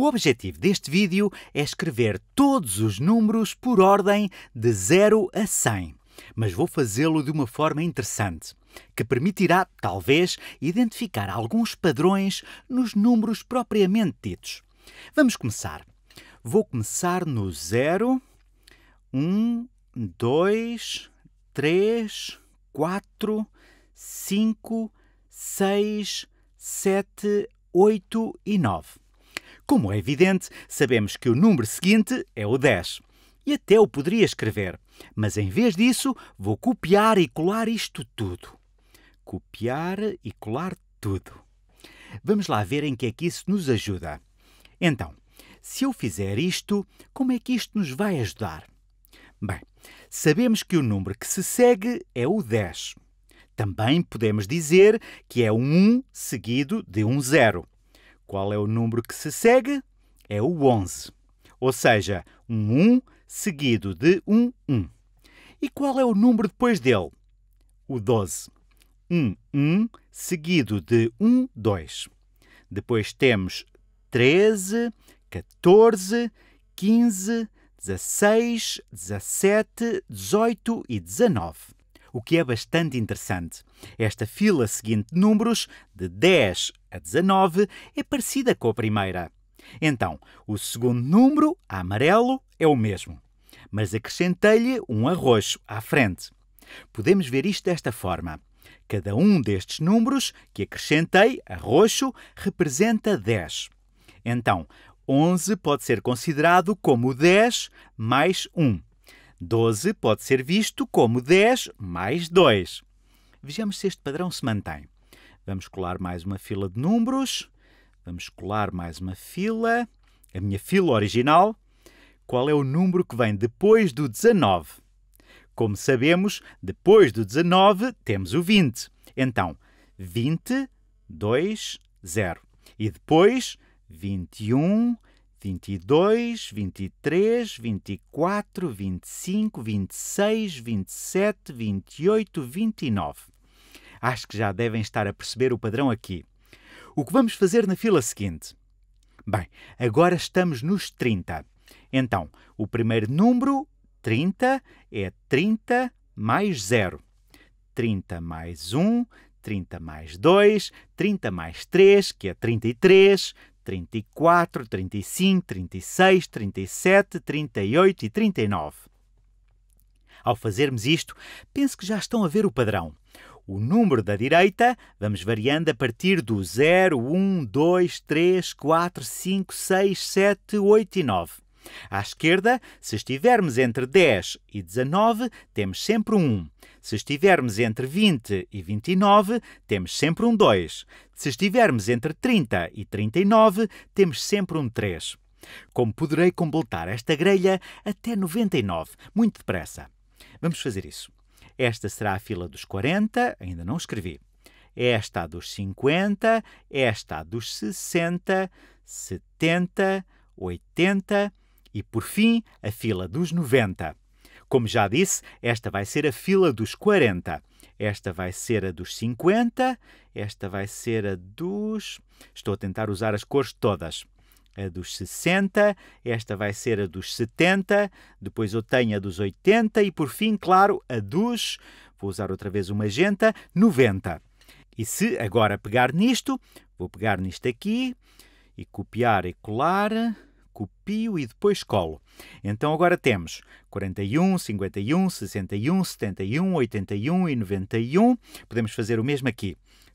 O objetivo deste vídeo é escrever todos os números por ordem de 0 a 100, mas vou fazê-lo de uma forma interessante, que permitirá, talvez, identificar alguns padrões nos números propriamente ditos. Vamos começar. Vou começar no 0, 1, 2, 3, 4, 5, 6, 7, 8 e 9. Como é evidente, sabemos que o número seguinte é o 10. E até o poderia escrever, mas em vez disso, vou copiar e colar isto tudo. Copiar e colar tudo. Vamos lá ver em que é que isso nos ajuda. Então, se eu fizer isto, como é que isto nos vai ajudar? Bem, sabemos que o número que se segue é o 10. Também podemos dizer que é um 1 seguido de um 0. Qual é o número que se segue? É o 11. Ou seja, um 1 seguido de um 1. E qual é o número depois dele? O 12. Um 1 seguido de um 2. Depois temos 13, 14, 15, 16, 17, 18 e 19. O que é bastante interessante. Esta fila seguinte de números, de 10 a 19, é parecida com a primeira. Então, o segundo número, a amarelo, é o mesmo, mas acrescentei-lhe um a roxo à frente. Podemos ver isto desta forma. Cada um destes números que acrescentei, a roxo representa 10. Então, 11 pode ser considerado como 10 mais 1. 12 pode ser visto como 10 mais 2. Vejamos se este padrão se mantém. Vamos colar mais uma fila de números. Vamos colar mais uma fila. A minha fila original. Qual é o número que vem depois do 19? Como sabemos, depois do 19 temos o 20. Então, 20, 2, 0. E depois, 21, 22, 23, 24, 25, 26, 27, 28, 29. Acho que já devem estar a perceber o padrão aqui. O que vamos fazer na fila seguinte? Bem, agora estamos nos 30. Então, o primeiro número, 30, é 30 mais 0. 30 mais 1, 30 mais 2, 30 mais 3, que é 33, 34, 35, 36, 37, 38 e 39. Ao fazermos isto, penso que já estão a ver o padrão. O número da direita vamos variando a partir do 0, 1, 2, 3, 4, 5, 6, 7, 8 e 9. À esquerda, se estivermos entre 10 e 19, temos sempre um 1. Se estivermos entre 20 e 29, temos sempre um 2. Se estivermos entre 30 e 39, temos sempre um 3. Como poderei completar esta grelha até 99, muito depressa. Vamos fazer isso. Esta será a fila dos 40, ainda não escrevi. Esta a dos 50, esta a dos 60, 70, 80 e, por fim, a fila dos 90. Como já disse, esta vai ser a fila dos 40. Esta vai ser a dos 50, esta vai ser a dos. Estou a tentar usar as cores todas a dos 60, esta vai ser a dos 70, depois eu tenho a dos 80 e, por fim, claro, a dos, vou usar outra vez o magenta, 90. E se agora pegar nisto, vou pegar nisto aqui e copiar e colar, copio e depois colo. Então agora temos 41, 51, 61, 71, 81 e 91. Podemos fazer o mesmo aqui.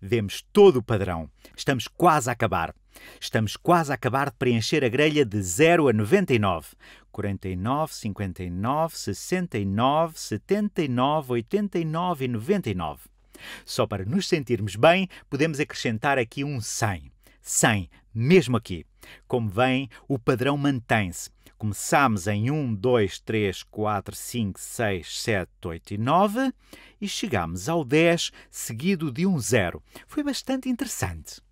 vemos todo o padrão. Estamos quase a acabar. Estamos quase a acabar de preencher a grelha de 0 a 99. 49, 59, 69, 79, 89 e 99. Só para nos sentirmos bem, podemos acrescentar aqui um 100. 100, mesmo aqui. Como veem, o padrão mantém-se. Começámos em 1, 2, 3, 4, 5, 6, 7, 8 e 9 e chegámos ao 10, seguido de um 0. Foi bastante interessante.